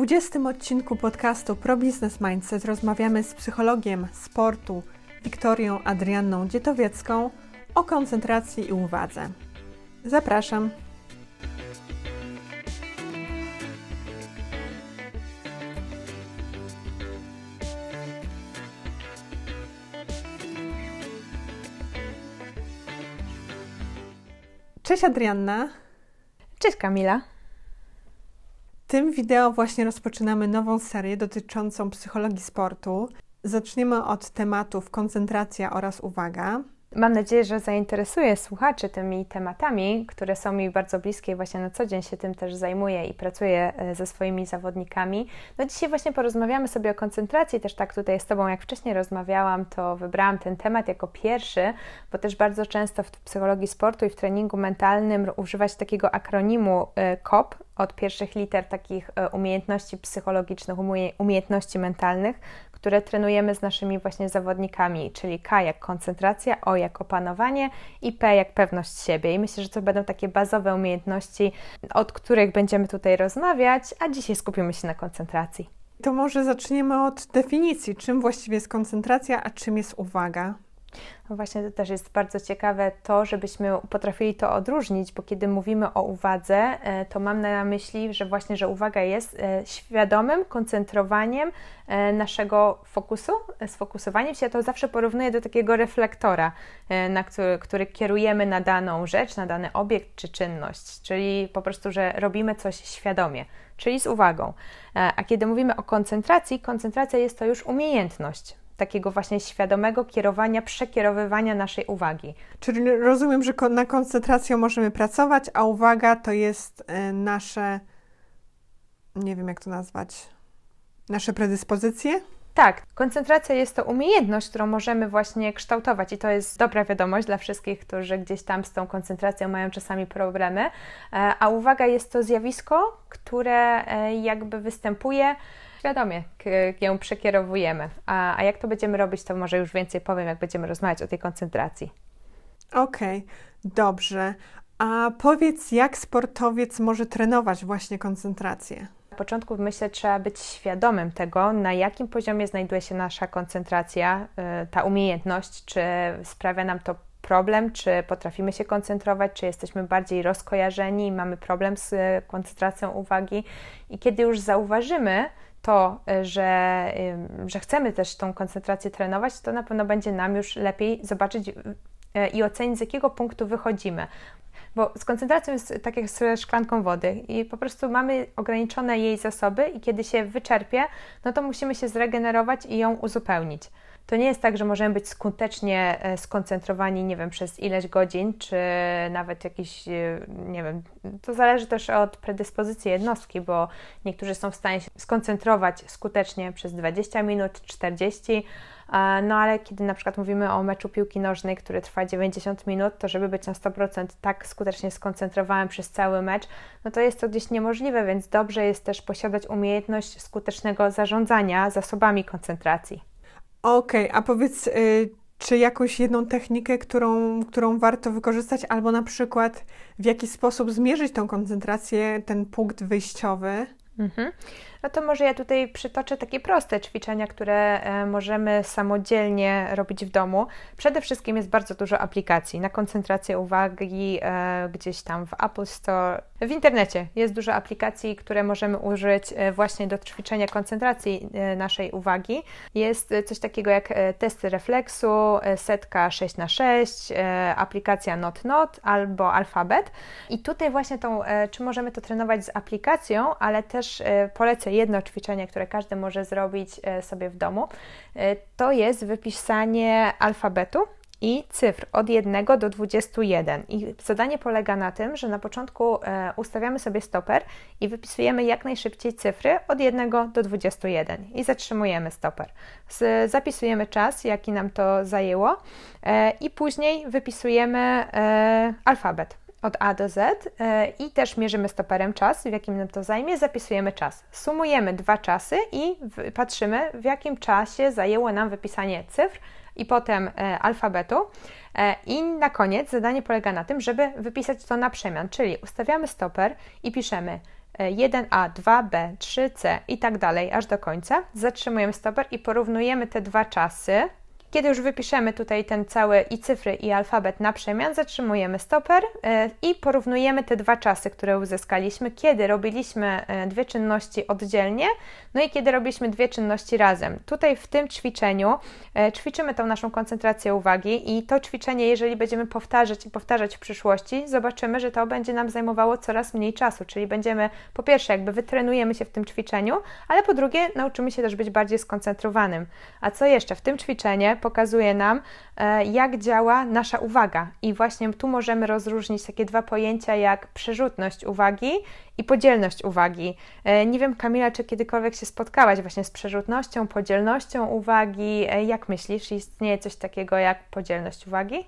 20 odcinku podcastu Pro Business Mindset rozmawiamy z psychologiem sportu Wiktorią Adrianną Dzietowiecką o koncentracji i uwadze. Zapraszam. Cześć Adrianna. Cześć Kamila tym wideo właśnie rozpoczynamy nową serię dotyczącą psychologii sportu. Zaczniemy od tematów koncentracja oraz uwaga. Mam nadzieję, że zainteresuje słuchaczy tymi tematami, które są mi bardzo bliskie i właśnie na co dzień się tym też zajmuję i pracuję e, ze swoimi zawodnikami. No dzisiaj właśnie porozmawiamy sobie o koncentracji, też tak tutaj z Tobą, jak wcześniej rozmawiałam, to wybrałam ten temat jako pierwszy, bo też bardzo często w psychologii sportu i w treningu mentalnym używać takiego akronimu e, COP, od pierwszych liter takich e, umiejętności psychologicznych, umiejętności mentalnych, które trenujemy z naszymi właśnie zawodnikami, czyli K jak koncentracja, O jak opanowanie i P jak pewność siebie. I myślę, że to będą takie bazowe umiejętności, od których będziemy tutaj rozmawiać, a dzisiaj skupimy się na koncentracji. To może zaczniemy od definicji, czym właściwie jest koncentracja, a czym jest uwaga. No właśnie to też jest bardzo ciekawe to, żebyśmy potrafili to odróżnić, bo kiedy mówimy o uwadze, e, to mam na myśli, że właśnie, że uwaga jest e, świadomym koncentrowaniem e, naszego fokusu, sfokusowaniem się. Ja to zawsze porównuję do takiego reflektora, na który, który kierujemy na daną rzecz, na dany obiekt czy czynność, czyli po prostu, że robimy coś świadomie czyli z uwagą. A kiedy mówimy o koncentracji, koncentracja jest to już umiejętność takiego właśnie świadomego kierowania, przekierowywania naszej uwagi. Czyli rozumiem, że na koncentrację możemy pracować, a uwaga to jest e, nasze, nie wiem jak to nazwać, nasze predyspozycje? Tak, koncentracja jest to umiejętność, którą możemy właśnie kształtować i to jest dobra wiadomość dla wszystkich, którzy gdzieś tam z tą koncentracją mają czasami problemy. E, a uwaga jest to zjawisko, które e, jakby występuje świadomie ją przekierowujemy. A, a jak to będziemy robić, to może już więcej powiem, jak będziemy rozmawiać o tej koncentracji. Okej, okay, dobrze. A powiedz, jak sportowiec może trenować właśnie koncentrację? Na początku myślę, trzeba być świadomym tego, na jakim poziomie znajduje się nasza koncentracja, y, ta umiejętność, czy sprawia nam to problem, czy potrafimy się koncentrować, czy jesteśmy bardziej rozkojarzeni i mamy problem z y, koncentracją uwagi. I kiedy już zauważymy, to, e, że, że chcemy też tą koncentrację trenować, to na pewno będzie nam już lepiej zobaczyć e, i ocenić, z jakiego punktu wychodzimy. Bo z koncentracją jest tak jak z szklanką wody i po prostu mamy ograniczone jej zasoby i kiedy się wyczerpie, no to musimy się zregenerować i ją uzupełnić. To nie jest tak, że możemy być skutecznie e, skoncentrowani, nie wiem, przez ileś godzin, czy nawet jakiś, e, nie wiem, to zależy też od predyspozycji jednostki, bo niektórzy są w stanie się skoncentrować skutecznie przez 20 minut, 40, e, no ale kiedy na przykład mówimy o meczu piłki nożnej, który trwa 90 minut, to żeby być na 100% tak skutecznie skoncentrowałem przez cały mecz, no to jest to gdzieś niemożliwe, więc dobrze jest też posiadać umiejętność skutecznego zarządzania zasobami koncentracji. Okej, okay, a powiedz, y, czy jakąś jedną technikę, którą, którą warto wykorzystać, albo na przykład w jaki sposób zmierzyć tą koncentrację, ten punkt wyjściowy? Mhm no to może ja tutaj przytoczę takie proste ćwiczenia, które e, możemy samodzielnie robić w domu. Przede wszystkim jest bardzo dużo aplikacji na koncentrację uwagi e, gdzieś tam w Apple Store. W internecie jest dużo aplikacji, które możemy użyć e, właśnie do ćwiczenia koncentracji naszej uwagi. Jest coś takiego jak testy refleksu, setka 6x6, aplikacja Not Not albo alfabet. I tutaj właśnie tą, czy możemy to trenować z aplikacją, ale też polecę jedno ćwiczenie, które każdy może zrobić e, sobie w domu, e, to jest wypisanie alfabetu i cyfr od 1 do 21. I zadanie polega na tym, że na początku e, ustawiamy sobie stoper i wypisujemy jak najszybciej cyfry od 1 do 21 i zatrzymujemy stoper. Zapisujemy czas, jaki nam to zajęło i później wypisujemy alfabet od A do Z e, i też mierzymy stoperem czas, w jakim nam to zajmie, zapisujemy czas. Sumujemy dwa czasy i patrzymy, w jakim czasie zajęło nam wypisanie cyfr i potem e, alfabetu. E, I na koniec zadanie polega na tym, żeby wypisać to na przemian, czyli ustawiamy stoper i piszemy 1A, 2B, 3C i tak dalej aż do końca. Zatrzymujemy stoper i porównujemy te dwa czasy kiedy już wypiszemy tutaj ten cały i cyfry, i alfabet na przemian, zatrzymujemy stoper e, i porównujemy te dwa czasy, które uzyskaliśmy, kiedy robiliśmy e, dwie czynności oddzielnie, no i kiedy robiliśmy dwie czynności razem. Tutaj w tym ćwiczeniu e, ćwiczymy tą naszą koncentrację uwagi i to ćwiczenie, jeżeli będziemy powtarzać i powtarzać w przyszłości, zobaczymy, że to będzie nam zajmowało coraz mniej czasu, czyli będziemy po pierwsze jakby wytrenujemy się w tym ćwiczeniu, ale po drugie nauczymy się też być bardziej skoncentrowanym. A co jeszcze? W tym ćwiczeniu pokazuje nam, e, jak działa nasza uwaga. I właśnie tu możemy rozróżnić takie dwa pojęcia jak przerzutność uwagi i podzielność uwagi. E, nie wiem, Kamila, czy kiedykolwiek się spotkałaś właśnie z przerzutnością, podzielnością uwagi. E, jak myślisz, istnieje coś takiego jak podzielność uwagi?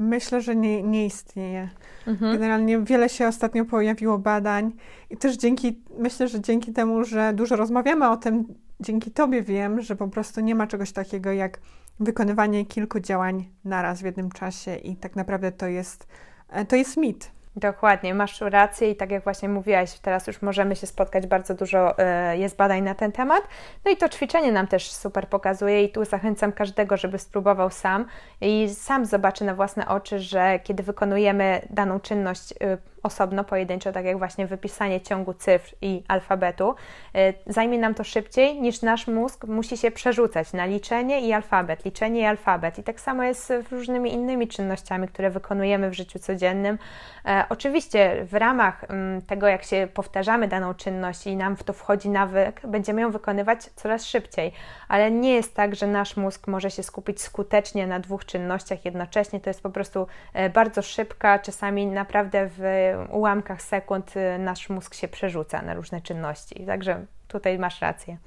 Myślę, że nie, nie istnieje. Mhm. Generalnie wiele się ostatnio pojawiło badań i też dzięki, myślę, że dzięki temu, że dużo rozmawiamy o tym, dzięki Tobie wiem, że po prostu nie ma czegoś takiego jak wykonywanie kilku działań naraz w jednym czasie i tak naprawdę to jest, e, to jest mit. Dokładnie, masz rację i tak jak właśnie mówiłaś, teraz już możemy się spotkać, bardzo dużo e, jest badań na ten temat. No i to ćwiczenie nam też super pokazuje i tu zachęcam każdego, żeby spróbował sam i sam zobaczy na własne oczy, że kiedy wykonujemy daną czynność y, osobno, pojedynczo, tak jak właśnie wypisanie ciągu cyfr i alfabetu. E, zajmie nam to szybciej niż nasz mózg musi się przerzucać na liczenie i alfabet, liczenie i alfabet. I tak samo jest z różnymi innymi czynnościami, które wykonujemy w życiu codziennym. E, oczywiście w ramach mm, tego, jak się powtarzamy daną czynność i nam w to wchodzi nawyk, będziemy ją wykonywać coraz szybciej, ale nie jest tak, że nasz mózg może się skupić skutecznie na dwóch czynnościach jednocześnie. To jest po prostu e, bardzo szybka, czasami naprawdę w ułamkach sekund y, nasz mózg się przerzuca na różne czynności. Także tutaj masz rację.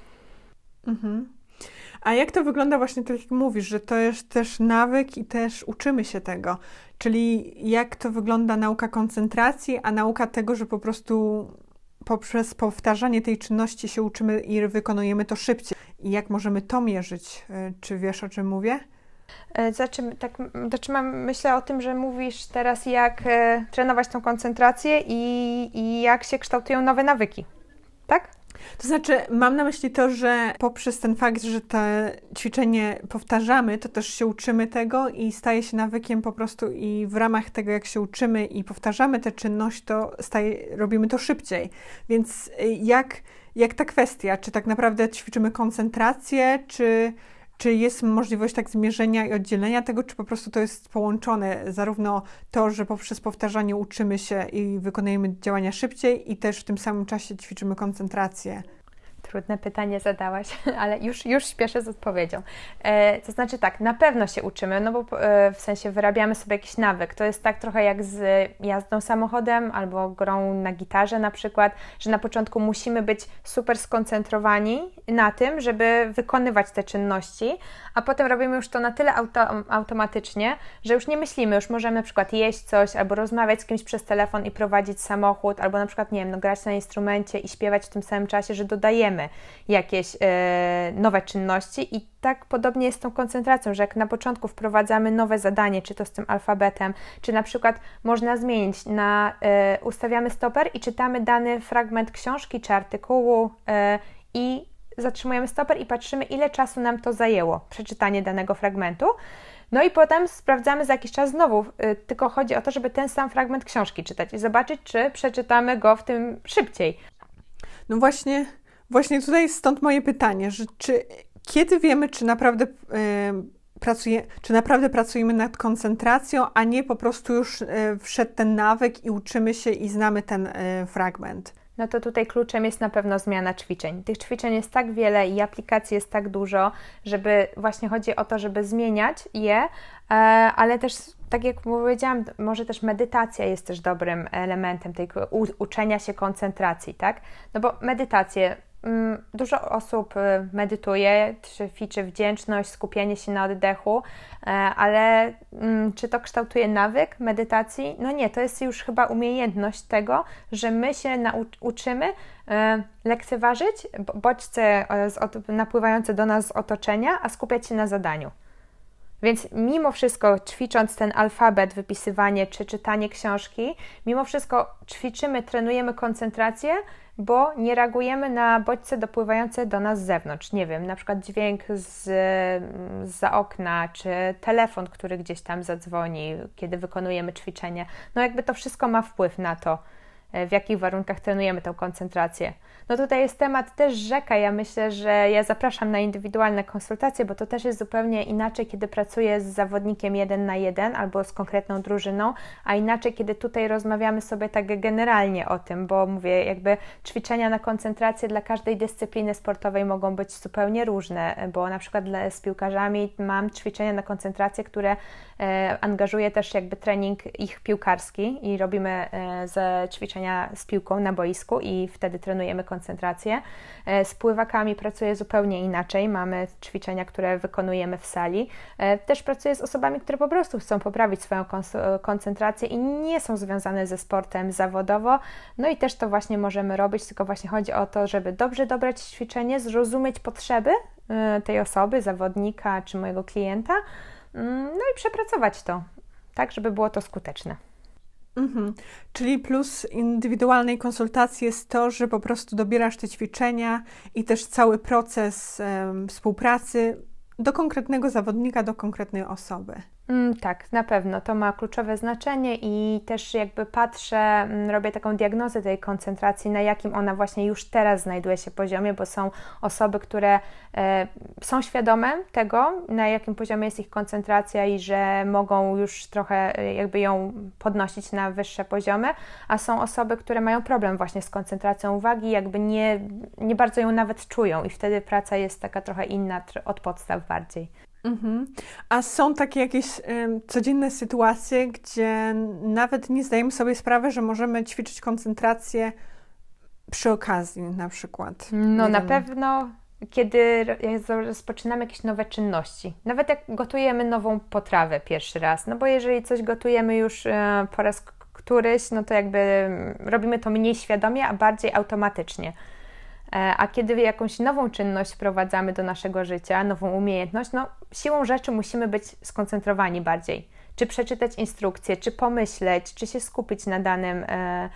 Mhm. A jak to wygląda właśnie tak jak mówisz, że to jest też nawyk i też uczymy się tego? Czyli jak to wygląda nauka koncentracji, a nauka tego, że po prostu poprzez powtarzanie tej czynności się uczymy i wykonujemy to szybciej? I jak możemy to mierzyć? Y, czy wiesz o czym mówię? E, Zaczym, tak, zaczynam, myślę o tym, że mówisz teraz, jak e, trenować tą koncentrację i, i jak się kształtują nowe nawyki, tak? To znaczy, mam na myśli to, że poprzez ten fakt, że to ćwiczenie powtarzamy, to też się uczymy tego i staje się nawykiem po prostu i w ramach tego, jak się uczymy i powtarzamy tę czynność, to staje, robimy to szybciej. Więc y, jak, jak ta kwestia, czy tak naprawdę ćwiczymy koncentrację, czy czy jest możliwość tak zmierzenia i oddzielenia tego, czy po prostu to jest połączone, zarówno to, że poprzez powtarzanie uczymy się i wykonujemy działania szybciej i też w tym samym czasie ćwiczymy koncentrację trudne pytanie zadałaś, ale już, już śpieszę z odpowiedzią. E, to znaczy tak, na pewno się uczymy, no bo e, w sensie wyrabiamy sobie jakiś nawyk. To jest tak trochę jak z e, jazdą samochodem albo grą na gitarze na przykład, że na początku musimy być super skoncentrowani na tym, żeby wykonywać te czynności, a potem robimy już to na tyle auto, automatycznie, że już nie myślimy, już możemy na przykład jeść coś albo rozmawiać z kimś przez telefon i prowadzić samochód, albo na przykład, nie wiem, no, grać na instrumencie i śpiewać w tym samym czasie, że dodajemy jakieś e, nowe czynności i tak podobnie jest z tą koncentracją, że jak na początku wprowadzamy nowe zadanie, czy to z tym alfabetem, czy na przykład można zmienić na e, ustawiamy stoper i czytamy dany fragment książki czy artykułu e, i zatrzymujemy stoper i patrzymy, ile czasu nam to zajęło, przeczytanie danego fragmentu. No i potem sprawdzamy za jakiś czas znowu, tylko chodzi o to, żeby ten sam fragment książki czytać i zobaczyć, czy przeczytamy go w tym szybciej. No właśnie, Właśnie tutaj stąd moje pytanie, że czy kiedy wiemy, czy naprawdę, pracuje, czy naprawdę pracujemy nad koncentracją, a nie po prostu już e, wszedł ten nawyk i uczymy się i znamy ten e, fragment? no to tutaj kluczem jest na pewno zmiana ćwiczeń. Tych ćwiczeń jest tak wiele i aplikacji jest tak dużo, żeby właśnie chodzi o to, żeby zmieniać je, e, ale też tak jak powiedziałam, może też medytacja jest też dobrym elementem tej uczenia się koncentracji, tak? No bo medytację Mm, dużo osób y, medytuje, czy ćwiczy wdzięczność, skupienie się na oddechu, e, ale mm, czy to kształtuje nawyk medytacji? No nie, to jest już chyba umiejętność tego, że my się nauczymy e, lekceważyć bodźce e, napływające do nas z otoczenia, a skupiać się na zadaniu. Więc mimo wszystko, ćwicząc ten alfabet, wypisywanie czy czytanie książki, mimo wszystko ćwiczymy, trenujemy koncentrację, bo nie reagujemy na bodźce dopływające do nas z zewnątrz. Nie wiem, na przykład dźwięk z, za okna, czy telefon, który gdzieś tam zadzwoni, kiedy wykonujemy ćwiczenie. No jakby to wszystko ma wpływ na to, E, w jakich warunkach trenujemy tą koncentrację. No tutaj jest temat też rzeka. Ja myślę, że ja zapraszam na indywidualne konsultacje, bo to też jest zupełnie inaczej, kiedy pracuję z zawodnikiem jeden na jeden albo z konkretną drużyną, a inaczej, kiedy tutaj rozmawiamy sobie tak generalnie o tym, bo mówię, jakby ćwiczenia na koncentrację dla każdej dyscypliny sportowej mogą być zupełnie różne, bo na przykład z piłkarzami mam ćwiczenia na koncentrację, które E, angażuję też jakby trening ich piłkarski i robimy e, ze ćwiczenia z piłką na boisku i wtedy trenujemy koncentrację. E, z pływakami pracuję zupełnie inaczej. Mamy ćwiczenia, które wykonujemy w sali. Też pracuję z osobami, które po prostu chcą poprawić swoją koncentrację i nie są związane ze sportem zawodowo. No i też to właśnie możemy robić, tylko właśnie chodzi o to, żeby dobrze dobrać ćwiczenie, zrozumieć potrzeby tej osoby, zawodnika czy mojego klienta Mm, no i przepracować to, tak żeby było to skuteczne. Mhm. Czyli plus indywidualnej konsultacji jest to, że po prostu dobierasz te ćwiczenia i też cały proces um, współpracy do konkretnego zawodnika, do konkretnej osoby. Mm, tak, na pewno. To ma kluczowe znaczenie i też jakby patrzę, mm, robię taką diagnozę tej koncentracji, na jakim ona właśnie już teraz znajduje się poziomie, bo są osoby, które e, są świadome tego, na jakim poziomie jest ich koncentracja i że mogą już trochę e, jakby ją podnosić na wyższe poziomy, a są osoby, które mają problem właśnie z koncentracją uwagi, jakby nie, nie bardzo ją nawet czują i wtedy praca jest taka trochę inna od podstaw bardziej. Mhm. A są takie jakieś codzienne sytuacje, gdzie nawet nie zdajemy sobie sprawy, że możemy ćwiczyć koncentrację przy okazji na przykład. No nie na wiem. pewno kiedy rozpoczynamy jakieś nowe czynności. Nawet jak gotujemy nową potrawę pierwszy raz, no bo jeżeli coś gotujemy już e, po raz któryś, no to jakby mm, robimy to mniej świadomie, a bardziej automatycznie. E, a kiedy jakąś nową czynność wprowadzamy do naszego życia, nową umiejętność, no siłą rzeczy musimy być skoncentrowani bardziej. Czy przeczytać instrukcję, czy pomyśleć, czy się skupić na danym, e,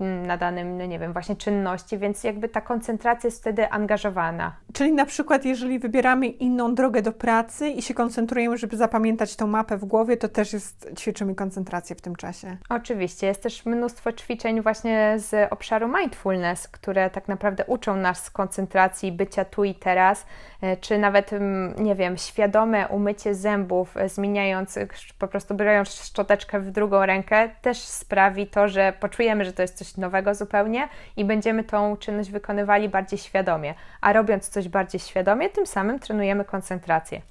Mm, na danym, no nie wiem, właśnie czynności, więc jakby ta koncentracja jest wtedy angażowana. Czyli na przykład, jeżeli wybieramy inną drogę do pracy i się koncentrujemy, żeby zapamiętać tą mapę w głowie, to też jest, ćwiczymy koncentrację w tym czasie. Oczywiście, jest też mnóstwo ćwiczeń właśnie z obszaru mindfulness, które tak naprawdę uczą nas koncentracji, bycia tu i teraz, E, czy nawet, mm, nie wiem, świadome umycie zębów, e, zmieniając, e, po prostu biorąc szczoteczkę w drugą rękę, też sprawi to, że poczujemy, że to jest coś nowego zupełnie i będziemy tą czynność wykonywali bardziej świadomie. A robiąc coś bardziej świadomie, tym samym trenujemy koncentrację.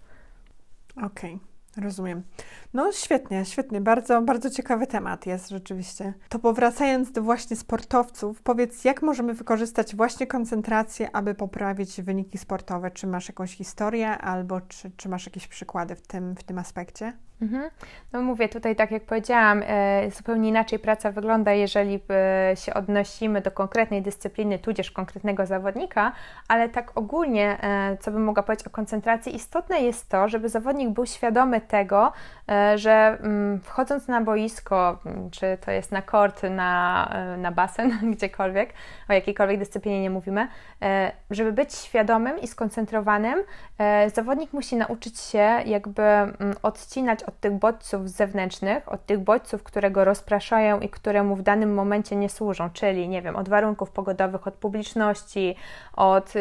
Okej, okay, rozumiem. No świetnie, świetnie. Bardzo, bardzo ciekawy temat jest rzeczywiście. To powracając do właśnie sportowców, powiedz, jak możemy wykorzystać właśnie koncentrację, aby poprawić wyniki sportowe? Czy masz jakąś historię albo czy, czy masz jakieś przykłady w tym, w tym aspekcie? Mhm. No mówię, tutaj tak jak powiedziałam, e, zupełnie inaczej praca wygląda, jeżeli e, się odnosimy do konkretnej dyscypliny, tudzież konkretnego zawodnika, ale tak ogólnie, e, co bym mogła powiedzieć o koncentracji, istotne jest to, żeby zawodnik był świadomy tego, że mm, wchodząc na boisko, mm, czy to jest na kort, na, e, na basen, gdziekolwiek, o jakiejkolwiek dyscyplinie nie mówimy, e, żeby być świadomym i skoncentrowanym, e, zawodnik musi nauczyć się jakby mm, odcinać od tych bodźców zewnętrznych, od tych bodźców, które go rozpraszają i które mu w danym momencie nie służą, czyli, nie wiem, od warunków pogodowych, od publiczności, od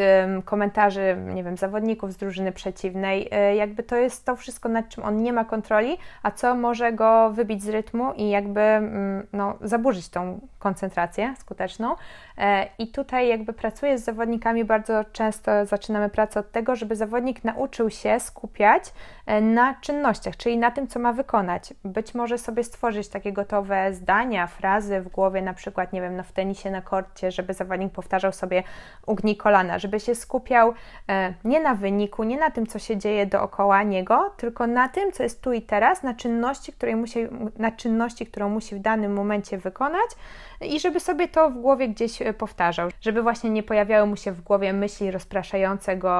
komentarzy, nie wiem, zawodników z drużyny przeciwnej, jakby to jest to wszystko, nad czym on nie ma kontroli, a co może go wybić z rytmu i jakby mm, no, zaburzyć tą koncentrację skuteczną, E, I tutaj jakby pracuję z zawodnikami, bardzo często zaczynamy pracę od tego, żeby zawodnik nauczył się skupiać e, na czynnościach, czyli na tym, co ma wykonać. Być może sobie stworzyć takie gotowe zdania, frazy w głowie, na przykład, nie wiem, no w tenisie na korcie, żeby zawodnik powtarzał sobie ugnij kolana, żeby się skupiał e, nie na wyniku, nie na tym, co się dzieje dookoła niego, tylko na tym, co jest tu i teraz, na czynności, której musi, na czynności którą musi w danym momencie wykonać i żeby sobie to w głowie gdzieś E, powtarzał, żeby właśnie nie pojawiały mu się w głowie myśli rozpraszającego,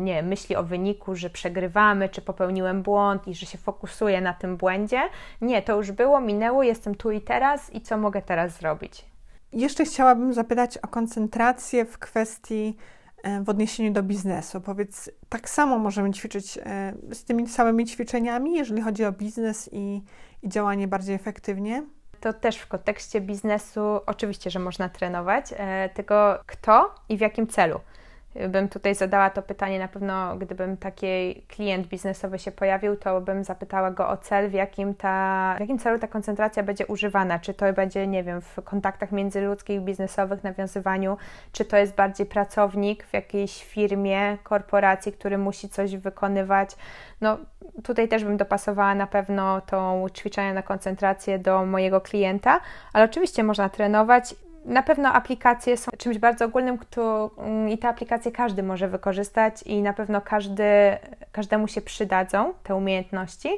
nie myśli o wyniku, że przegrywamy, czy popełniłem błąd i że się fokusuję na tym błędzie. Nie, to już było, minęło, jestem tu i teraz i co mogę teraz zrobić. Jeszcze chciałabym zapytać o koncentrację w kwestii e, w odniesieniu do biznesu. Powiedz, tak samo możemy ćwiczyć e, z tymi samymi ćwiczeniami, jeżeli chodzi o biznes i, i działanie bardziej efektywnie? To też w kontekście biznesu oczywiście, że można trenować, e, tylko kto i w jakim celu bym tutaj zadała to pytanie, na pewno gdybym taki klient biznesowy się pojawił, to bym zapytała go o cel, w jakim, ta, w jakim celu ta koncentracja będzie używana. Czy to będzie, nie wiem, w kontaktach międzyludzkich, biznesowych, nawiązywaniu, czy to jest bardziej pracownik w jakiejś firmie, korporacji, który musi coś wykonywać. No tutaj też bym dopasowała na pewno tą ćwiczenie na koncentrację do mojego klienta, ale oczywiście można trenować na pewno aplikacje są czymś bardzo ogólnym, kto, mm, i te aplikacje każdy może wykorzystać i na pewno każdy, każdemu się przydadzą te umiejętności.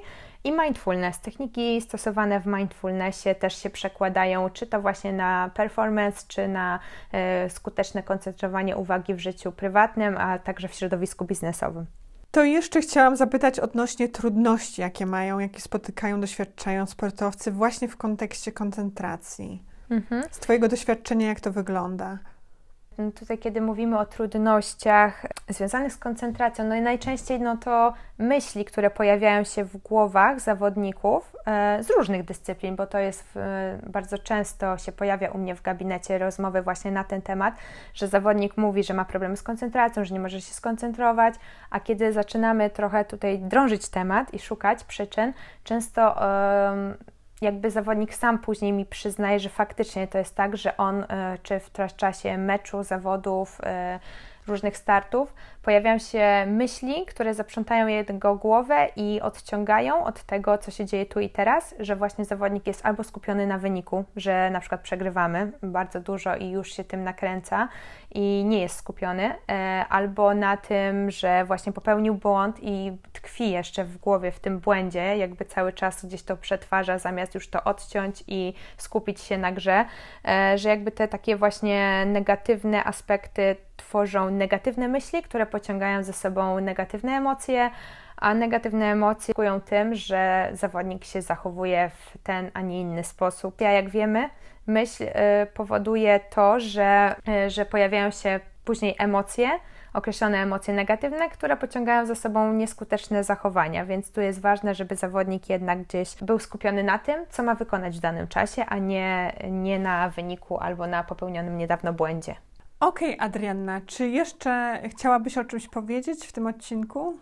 I mindfulness, techniki stosowane w mindfulnessie też się przekładają, czy to właśnie na performance, czy na e, skuteczne koncentrowanie uwagi w życiu prywatnym, a także w środowisku biznesowym. To jeszcze chciałam zapytać odnośnie trudności, jakie mają, jakie spotykają, doświadczają sportowcy właśnie w kontekście koncentracji. Mhm. Z Twojego doświadczenia, jak to wygląda? Tutaj, kiedy mówimy o trudnościach związanych z koncentracją, no i najczęściej no to myśli, które pojawiają się w głowach zawodników e, z różnych dyscyplin, bo to jest e, bardzo często się pojawia u mnie w gabinecie rozmowy właśnie na ten temat, że zawodnik mówi, że ma problemy z koncentracją, że nie może się skoncentrować, a kiedy zaczynamy trochę tutaj drążyć temat i szukać przyczyn, często jakby zawodnik sam później mi przyznaje, że faktycznie to jest tak, że on e, czy w czasie meczu, zawodów, e, różnych startów pojawiają się myśli, które zaprzątają jego głowę i odciągają od tego, co się dzieje tu i teraz, że właśnie zawodnik jest albo skupiony na wyniku, że na przykład przegrywamy bardzo dużo i już się tym nakręca i nie jest skupiony, e, albo na tym, że właśnie popełnił błąd i tkwi jeszcze w głowie w tym błędzie, jakby cały czas gdzieś to przetwarza, zamiast już to odciąć i skupić się na grze, e, że jakby te takie właśnie negatywne aspekty tworzą negatywne myśli, które pociągają ze sobą negatywne emocje, a negatywne emocje skują tym, że zawodnik się zachowuje w ten, a nie inny sposób. Ja, jak wiemy, myśl e, powoduje to, że, e, że pojawiają się później emocje, określone emocje negatywne, które pociągają za sobą nieskuteczne zachowania, więc tu jest ważne, żeby zawodnik jednak gdzieś był skupiony na tym, co ma wykonać w danym czasie, a nie, nie na wyniku albo na popełnionym niedawno błędzie. Okej, okay, Adrianna, czy jeszcze chciałabyś o czymś powiedzieć w tym odcinku?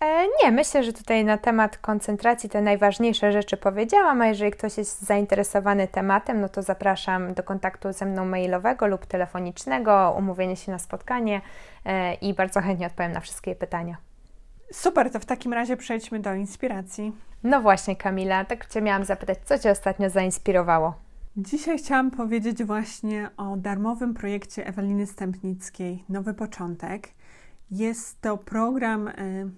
E, nie, myślę, że tutaj na temat koncentracji te najważniejsze rzeczy powiedziałam, a jeżeli ktoś jest zainteresowany tematem, no to zapraszam do kontaktu ze mną mailowego lub telefonicznego, umówienie się na spotkanie. E, i bardzo chętnie odpowiem na wszystkie pytania. Super, to w takim razie przejdźmy do inspiracji. No właśnie, Kamila, tak Cię miałam zapytać, co Cię ostatnio zainspirowało? Dzisiaj chciałam powiedzieć właśnie o darmowym projekcie Eweliny Stępnickiej Nowy Początek. Jest to program y,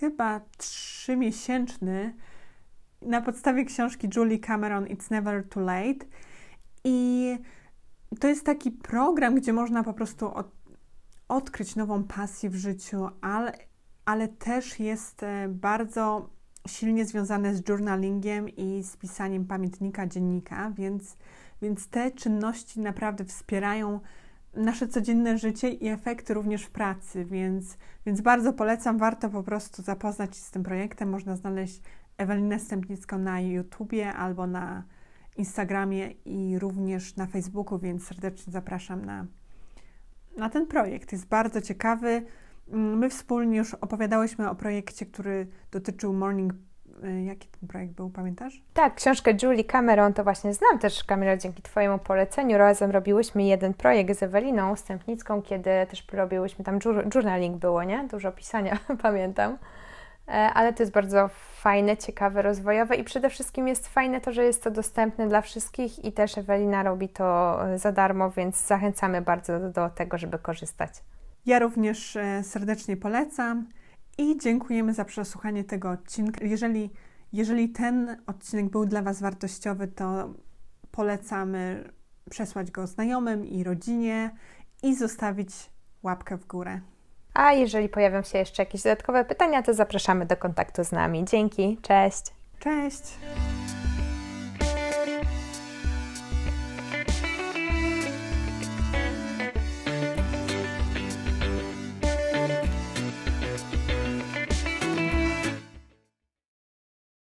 chyba trzymiesięczny na podstawie książki Julie Cameron It's Never Too Late. I to jest taki program, gdzie można po prostu od odkryć nową pasję w życiu, ale, ale też jest e, bardzo silnie związane z journalingiem i z pisaniem pamiętnika, dziennika, więc, więc te czynności naprawdę wspierają nasze codzienne życie i efekty również w pracy, więc, więc bardzo polecam, warto po prostu zapoznać się z tym projektem. Można znaleźć Ewelinę Stępnicką na YouTubie albo na Instagramie i również na Facebooku, więc serdecznie zapraszam na na ten projekt. Jest bardzo ciekawy. Mm, my wspólnie już opowiadałyśmy o projekcie, który dotyczył Morning y, Jaki ten projekt był, pamiętasz? Tak, książkę Julie Cameron to właśnie znam też, Kamila, dzięki Twojemu poleceniu. Razem robiłyśmy jeden projekt z Eweliną Stępnicką, kiedy też robiłyśmy tam journaling było, nie? Dużo pisania, pamiętam. E, ale to jest bardzo fajne, ciekawe, rozwojowe i przede wszystkim jest fajne to, że jest to dostępne dla wszystkich i też Ewelina robi to e, za darmo, więc zachęcamy bardzo do, do tego, żeby korzystać. Ja również e, serdecznie polecam i dziękujemy za przesłuchanie tego odcinka. Jeżeli, jeżeli ten odcinek był dla Was wartościowy, to polecamy przesłać go znajomym i rodzinie i zostawić łapkę w górę a jeżeli pojawią się jeszcze jakieś dodatkowe pytania, to zapraszamy do kontaktu z nami. Dzięki, cześć! Cześć!